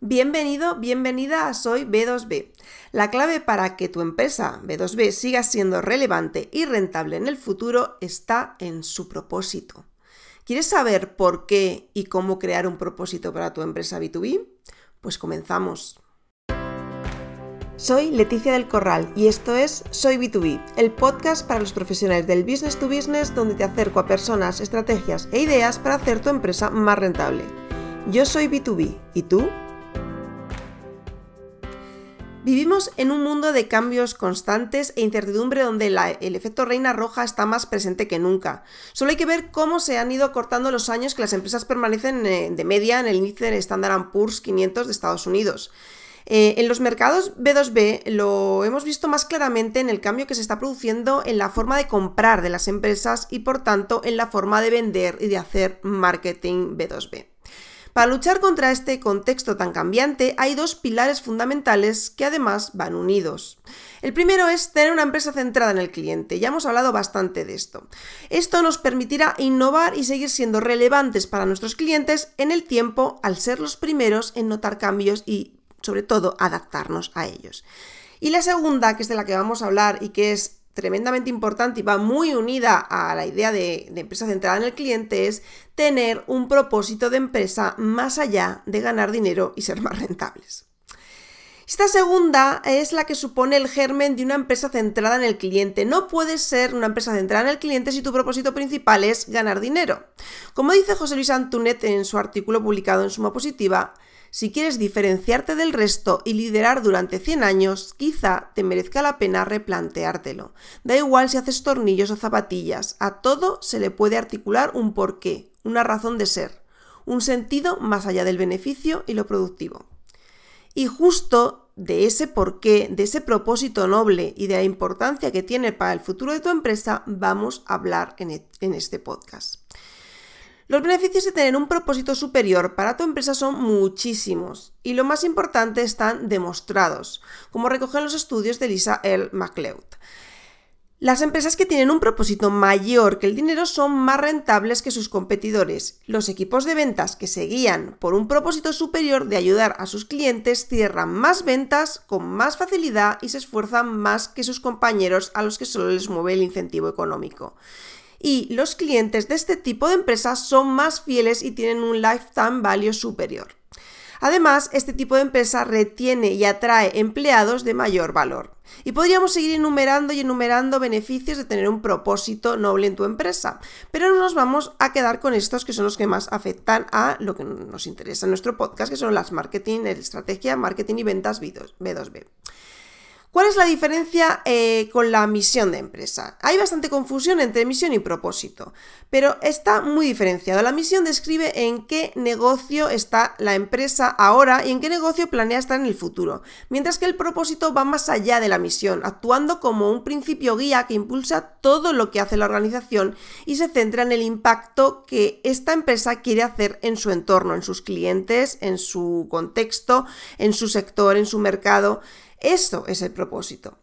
Bienvenido, bienvenida a Soy B2B. La clave para que tu empresa B2B siga siendo relevante y rentable en el futuro está en su propósito. ¿Quieres saber por qué y cómo crear un propósito para tu empresa B2B? Pues comenzamos. Soy Leticia del Corral y esto es Soy B2B, el podcast para los profesionales del business to business donde te acerco a personas, estrategias e ideas para hacer tu empresa más rentable. Yo soy B2B, ¿y tú? Vivimos en un mundo de cambios constantes e incertidumbre donde el efecto reina roja está más presente que nunca. Solo hay que ver cómo se han ido cortando los años que las empresas permanecen eh, de media en el índice de Standard Poor's 500 de Estados Unidos. Eh, en los mercados B2B lo hemos visto más claramente en el cambio que se está produciendo en la forma de comprar de las empresas y por tanto en la forma de vender y de hacer marketing B2B. Para luchar contra este contexto tan cambiante hay dos pilares fundamentales que además van unidos. El primero es tener una empresa centrada en el cliente, ya hemos hablado bastante de esto. Esto nos permitirá innovar y seguir siendo relevantes para nuestros clientes en el tiempo al ser los primeros en notar cambios y sobre todo adaptarnos a ellos. Y la segunda, que es de la que vamos a hablar y que es tremendamente importante y va muy unida a la idea de, empresa centrada en el cliente es tener un propósito de empresa más allá de ganar dinero y ser más rentables. Esta segunda es la que supone el germen de una empresa centrada en el cliente. No puedes ser una empresa centrada en el cliente si tu propósito principal es ganar dinero. Como dice José Luis Antunet en su artículo publicado en Suma Positiva, si quieres diferenciarte del resto y liderar durante 100 años, quizá te merezca la pena replanteártelo. Da igual si haces tornillos o zapatillas, a todo se le puede articular un porqué, una razón de ser, un sentido más allá del beneficio y lo productivo. Y justo de ese porqué, de ese propósito noble y de la importancia que tiene para el futuro de tu empresa, vamos a hablar en, e, este podcast. Los beneficios de tener un propósito superior para tu empresa son muchísimos y lo más importante están demostrados, como recogen los estudios de Lisa L. MacLeod. Las empresas que tienen un propósito mayor que el dinero son más rentables que sus competidores. Los equipos de ventas que se guían por un propósito superior de ayudar a sus clientes cierran más ventas con más facilidad y se esfuerzan más que sus compañeros a los que solo les mueve el incentivo económico y los clientes de este tipo de empresas son más fieles y tienen un lifetime value superior. Además, este tipo de empresa retiene y atrae empleados de mayor valor. Y podríamos seguir enumerando y enumerando beneficios de tener un propósito noble en tu empresa, pero no nos vamos a quedar con estos que son los que más afectan a lo que nos interesa en nuestro podcast, que son las marketing, estrategia, marketing y ventas B2B. ¿Cuál es la diferencia eh, con la misión de empresa? Hay bastante confusión entre misión y propósito, pero está muy diferenciado. La misión describe en qué negocio está la empresa ahora y en qué negocio planea estar en el futuro, mientras que el propósito va más allá de la misión, actuando como un principio guía que impulsa todo lo que hace la organización y se centra en el impacto que esta empresa quiere hacer en su entorno, en sus clientes, en su contexto, en su sector, en su mercado. Esto es el propósito.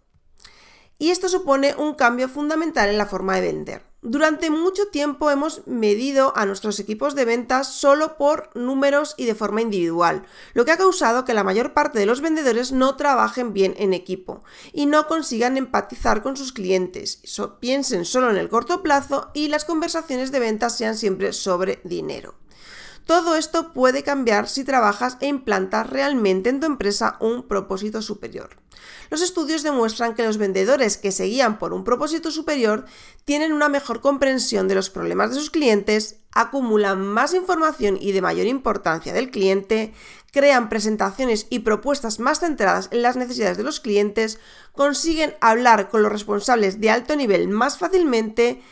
Y esto supone un cambio fundamental en la forma de vender. Durante mucho tiempo hemos medido a nuestros equipos de ventas solo por números y de forma individual, lo que ha causado que la mayor parte de los vendedores no trabajen bien en equipo y no consigan empatizar con sus clientes, piensen solo en el corto plazo y las conversaciones de ventas sean siempre sobre dinero. Todo esto puede cambiar si trabajas e implantas realmente en tu empresa un propósito superior. Los estudios demuestran que los vendedores que se guían por un propósito superior tienen una mejor comprensión de los problemas de sus clientes, acumulan más información y de mayor importancia del cliente, crean presentaciones y propuestas más centradas en las necesidades de los clientes, consiguen hablar con los responsables de alto nivel más fácilmente,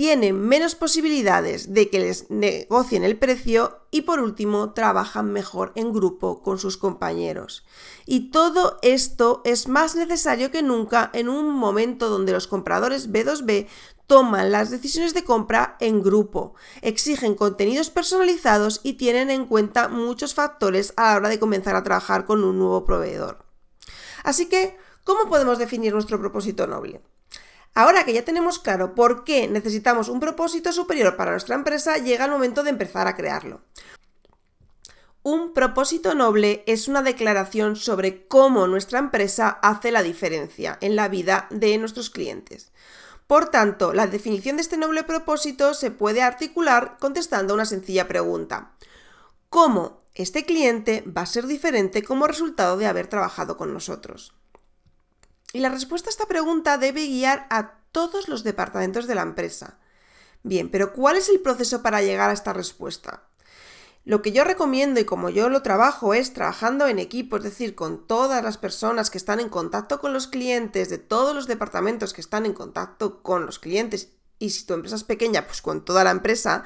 tienen menos posibilidades de que les negocien el precio y por último trabajan mejor en grupo con sus compañeros. Y todo esto es más necesario que nunca en un momento donde los compradores B2B toman las decisiones de compra en grupo, exigen contenidos personalizados y tienen en cuenta muchos factores a la hora de comenzar a trabajar con un nuevo proveedor. Así que, ¿cómo podemos definir nuestro propósito noble? Ahora que ya tenemos claro por qué necesitamos un propósito superior para nuestra empresa, llega el momento de empezar a crearlo. Un propósito noble es una declaración sobre cómo nuestra empresa hace la diferencia en la vida de nuestros clientes. Por tanto, la definición de este noble propósito se puede articular contestando una sencilla pregunta. ¿Cómo este cliente va a ser diferente como resultado de haber trabajado con nosotros? Y la respuesta a esta pregunta debe guiar a todos los departamentos de la empresa. Bien, pero ¿cuál es el proceso para llegar a esta respuesta? Lo que yo recomiendo y como yo lo trabajo es trabajando en equipo, es decir, con todas las personas que están en contacto con los clientes, de todos los departamentos que están en contacto con los clientes, y si tu empresa es pequeña, pues con toda la empresa,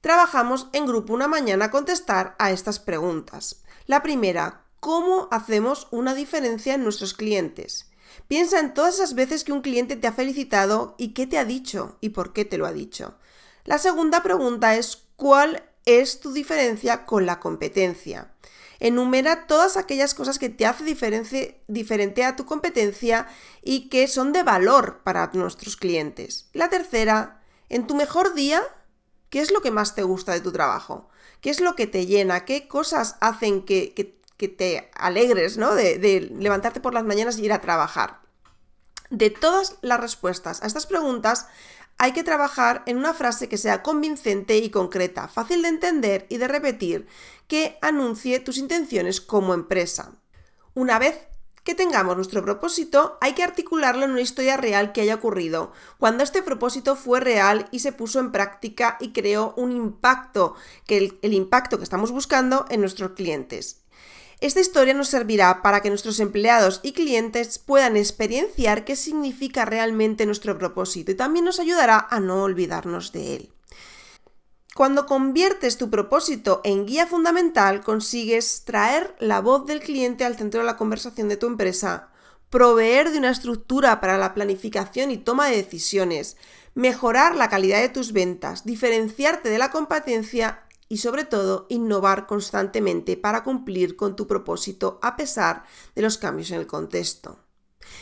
trabajamos en grupo una mañana a contestar a estas preguntas. La primera, ¿cómo hacemos una diferencia en nuestros clientes? Piensa en todas esas veces que un cliente te ha felicitado y qué te ha dicho y por qué te lo ha dicho. La segunda pregunta es ¿cuál es tu diferencia con la competencia? Enumera todas aquellas cosas que te hacen diferente a tu competencia y que son de valor para nuestros clientes. La tercera, en tu mejor día, ¿qué es lo que más te gusta de tu trabajo? ¿Qué es lo que te llena? ¿Qué cosas hacen que que te alegres, ¿no? De, levantarte por las mañanas y ir a trabajar. De todas las respuestas a estas preguntas, hay que trabajar en una frase que sea convincente y concreta, fácil de entender y de repetir, que anuncie tus intenciones como empresa. Una vez que tengamos nuestro propósito, hay que articularlo en una historia real que haya ocurrido, cuando este propósito fue real y se puso en práctica y creó un impacto, que el impacto que estamos buscando en nuestros clientes. Esta historia nos servirá para que nuestros empleados y clientes puedan experienciar qué significa realmente nuestro propósito y también nos ayudará a no olvidarnos de él. Cuando conviertes tu propósito en guía fundamental, consigues traer la voz del cliente al centro de la conversación de tu empresa, proveer de una estructura para la planificación y toma de decisiones, mejorar la calidad de tus ventas, diferenciarte de la competencia y sobre todo innovar constantemente para cumplir con tu propósito a pesar de los cambios en el contexto.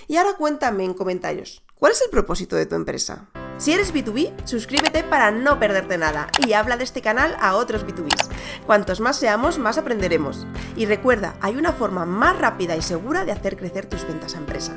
Y ahora cuéntame en comentarios, ¿cuál es el propósito de tu empresa? Si eres B2B, suscríbete para no perderte nada y habla de este canal a otros B2Bs. Cuantos más seamos, más aprenderemos. Y recuerda, hay una forma más rápida y segura de hacer crecer tus ventas a empresa.